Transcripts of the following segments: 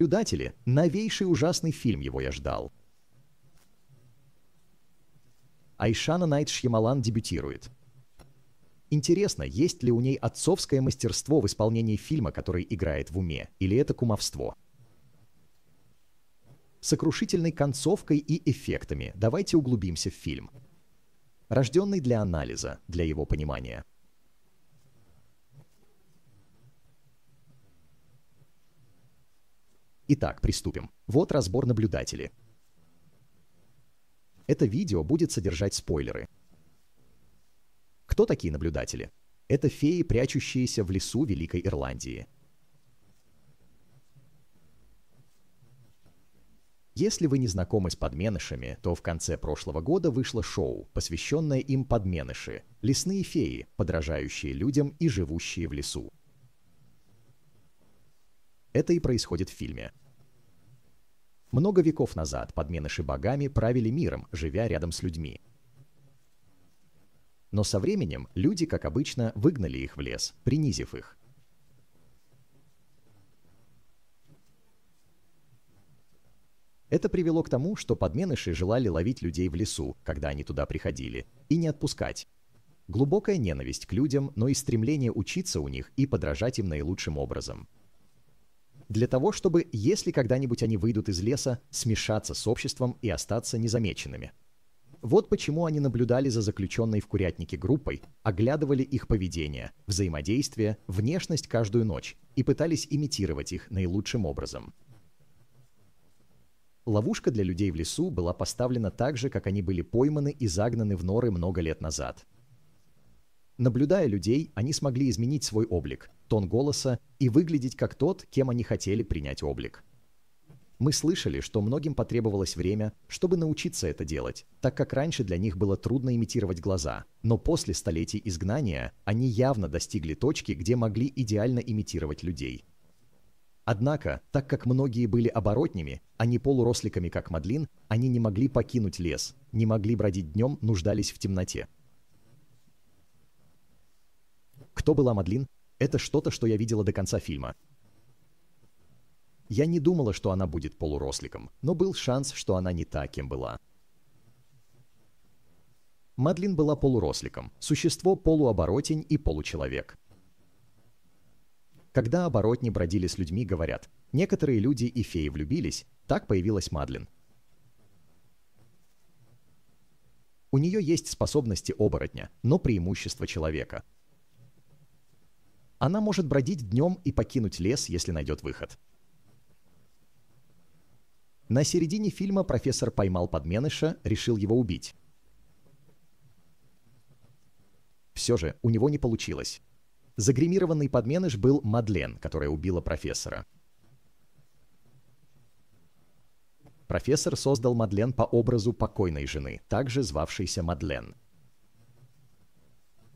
Наблюдатели — новейший ужасный фильм его я ждал. Айшана Найт Шьямалан дебютирует. Интересно, есть ли у ней отцовское мастерство в исполнении фильма, который играет в уме, или это кумовство? Сокрушительной концовкой и эффектами давайте углубимся в фильм. Рожденный для анализа, для его понимания — Итак, приступим. Вот разбор наблюдателей. Это видео будет содержать спойлеры. Кто такие наблюдатели? Это феи, прячущиеся в лесу Великой Ирландии. Если вы не знакомы с подменышами, то в конце прошлого года вышло шоу, посвященное им подменыши – лесные феи, подражающие людям и живущие в лесу. Это и происходит в фильме. Много веков назад подменыши богами правили миром, живя рядом с людьми. Но со временем люди, как обычно, выгнали их в лес, принизив их. Это привело к тому, что подменыши желали ловить людей в лесу, когда они туда приходили, и не отпускать. Глубокая ненависть к людям, но и стремление учиться у них и подражать им наилучшим образом – для того, чтобы, если когда-нибудь они выйдут из леса, смешаться с обществом и остаться незамеченными. Вот почему они наблюдали за заключенной в курятнике группой, оглядывали их поведение, взаимодействие, внешность каждую ночь и пытались имитировать их наилучшим образом. Ловушка для людей в лесу была поставлена так же, как они были пойманы и загнаны в норы много лет назад – Наблюдая людей, они смогли изменить свой облик, тон голоса и выглядеть как тот, кем они хотели принять облик. Мы слышали, что многим потребовалось время, чтобы научиться это делать, так как раньше для них было трудно имитировать глаза, но после столетий изгнания они явно достигли точки, где могли идеально имитировать людей. Однако, так как многие были оборотнями, а не полуросликами, как Мадлин, они не могли покинуть лес, не могли бродить днем, нуждались в темноте. Кто была Мадлин? Это что-то, что я видела до конца фильма. Я не думала, что она будет полуросликом, но был шанс, что она не та, кем была. Мадлин была полуросликом, существо полуоборотень и получеловек. Когда оборотни бродили с людьми, говорят, некоторые люди и феи влюбились, так появилась Мадлин. У нее есть способности оборотня, но преимущество человека – она может бродить днем и покинуть лес, если найдет выход. На середине фильма профессор поймал подменыша, решил его убить. Все же у него не получилось. Загримированный подменыш был Мадлен, которая убила профессора. Профессор создал Мадлен по образу покойной жены, также звавшейся Мадлен –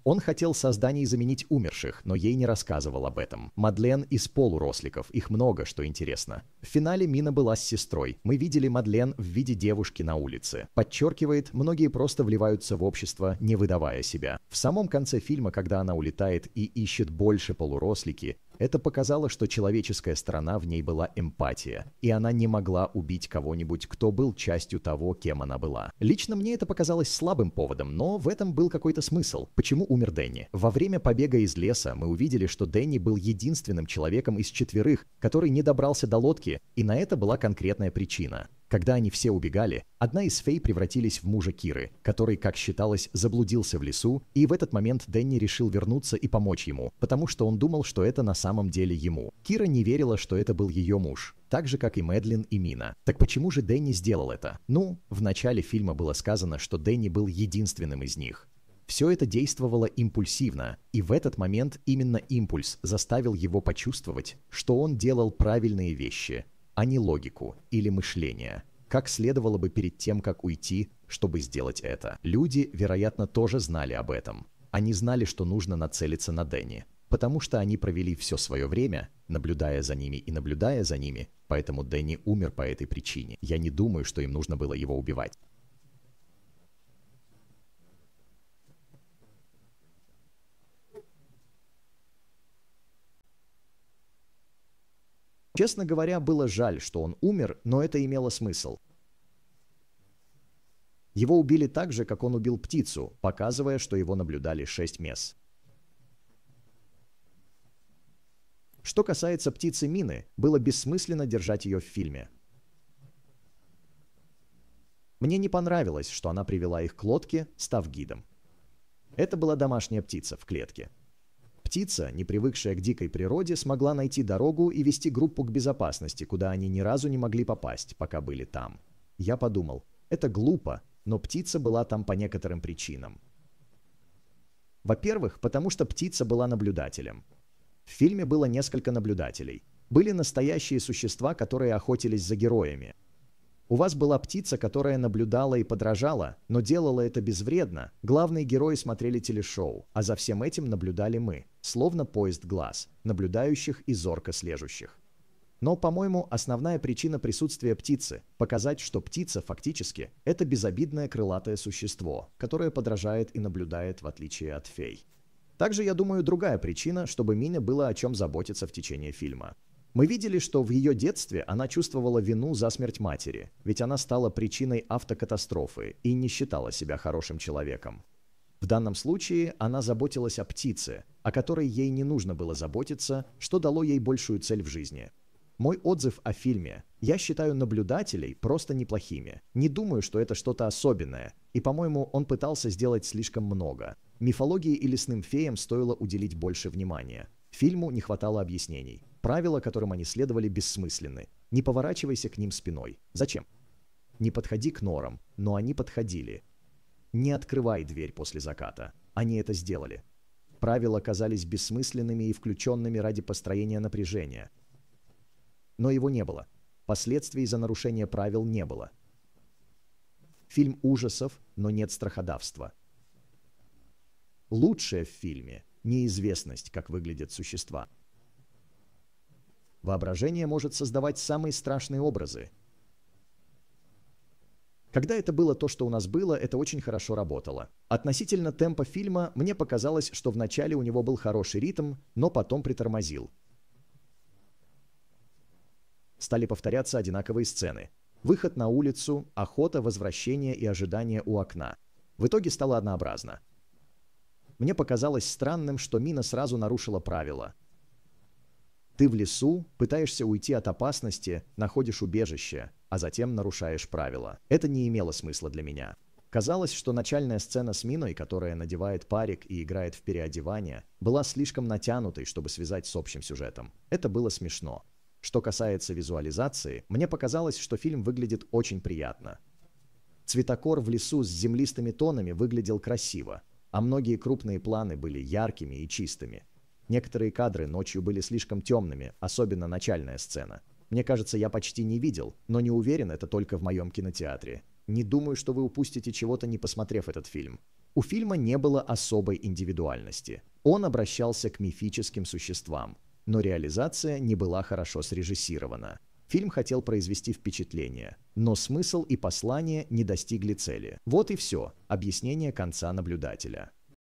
он хотел созданий заменить умерших, но ей не рассказывал об этом. Мадлен из полуросликов, их много, что интересно. В финале Мина была с сестрой. Мы видели Мадлен в виде девушки на улице. Подчеркивает, многие просто вливаются в общество, не выдавая себя. В самом конце фильма, когда она улетает и ищет больше полурослики, это показало, что человеческая сторона в ней была эмпатия, и она не могла убить кого-нибудь, кто был частью того, кем она была. Лично мне это показалось слабым поводом, но в этом был какой-то смысл. Почему умер Дэнни? Во время побега из леса мы увидели, что Дэнни был единственным человеком из четверых, который не добрался до лодки, и на это была конкретная причина. Когда они все убегали, одна из фей превратились в мужа Киры, который, как считалось, заблудился в лесу, и в этот момент Дэнни решил вернуться и помочь ему, потому что он думал, что это на самом деле ему. Кира не верила, что это был ее муж, так же, как и Мэдлин и Мина. Так почему же Дэнни сделал это? Ну, в начале фильма было сказано, что Дэнни был единственным из них. Все это действовало импульсивно, и в этот момент именно импульс заставил его почувствовать, что он делал правильные вещи, а не логику или мышление, как следовало бы перед тем, как уйти, чтобы сделать это. Люди, вероятно, тоже знали об этом. Они знали, что нужно нацелиться на Дэнни, потому что они провели все свое время, наблюдая за ними и наблюдая за ними, поэтому Дэнни умер по этой причине. Я не думаю, что им нужно было его убивать. Честно говоря, было жаль, что он умер, но это имело смысл. Его убили так же, как он убил птицу, показывая, что его наблюдали шесть мес. Что касается птицы Мины, было бессмысленно держать ее в фильме. Мне не понравилось, что она привела их к лодке, став гидом. Это была домашняя птица в клетке – птица, не привыкшая к дикой природе, смогла найти дорогу и вести группу к безопасности, куда они ни разу не могли попасть, пока были там. Я подумал, это глупо, но птица была там по некоторым причинам. Во-первых, потому что птица была наблюдателем. В фильме было несколько наблюдателей. Были настоящие существа, которые охотились за героями. У вас была птица, которая наблюдала и подражала, но делала это безвредно. Главные герои смотрели телешоу, а за всем этим наблюдали мы словно поезд глаз, наблюдающих и зорко слежущих. Но, по-моему, основная причина присутствия птицы – показать, что птица фактически – это безобидное крылатое существо, которое подражает и наблюдает в отличие от фей. Также, я думаю, другая причина, чтобы Мине было о чем заботиться в течение фильма. Мы видели, что в ее детстве она чувствовала вину за смерть матери, ведь она стала причиной автокатастрофы и не считала себя хорошим человеком. В данном случае она заботилась о птице, о которой ей не нужно было заботиться, что дало ей большую цель в жизни. Мой отзыв о фильме. Я считаю наблюдателей просто неплохими. Не думаю, что это что-то особенное. И, по-моему, он пытался сделать слишком много. Мифологии и лесным феям стоило уделить больше внимания. Фильму не хватало объяснений. Правила, которым они следовали, бессмысленны. Не поворачивайся к ним спиной. Зачем? Не подходи к норам. Но они подходили. Не открывай дверь после заката. Они это сделали. Правила казались бессмысленными и включенными ради построения напряжения. Но его не было. Последствий за нарушение правил не было. Фильм ужасов, но нет страходавства. Лучшее в фильме – неизвестность, как выглядят существа. Воображение может создавать самые страшные образы – когда это было то, что у нас было, это очень хорошо работало. Относительно темпа фильма, мне показалось, что вначале у него был хороший ритм, но потом притормозил. Стали повторяться одинаковые сцены. Выход на улицу, охота, возвращение и ожидание у окна. В итоге стало однообразно. Мне показалось странным, что Мина сразу нарушила правила. Ты в лесу, пытаешься уйти от опасности, находишь убежище – а затем нарушаешь правила. Это не имело смысла для меня. Казалось, что начальная сцена с Миной, которая надевает парик и играет в переодевание, была слишком натянутой, чтобы связать с общим сюжетом. Это было смешно. Что касается визуализации, мне показалось, что фильм выглядит очень приятно. Цветокор в лесу с землистыми тонами выглядел красиво, а многие крупные планы были яркими и чистыми. Некоторые кадры ночью были слишком темными, особенно начальная сцена – мне кажется, я почти не видел, но не уверен, это только в моем кинотеатре. Не думаю, что вы упустите чего-то, не посмотрев этот фильм. У фильма не было особой индивидуальности. Он обращался к мифическим существам, но реализация не была хорошо срежиссирована. Фильм хотел произвести впечатление, но смысл и послание не достигли цели. Вот и все объяснение конца наблюдателя.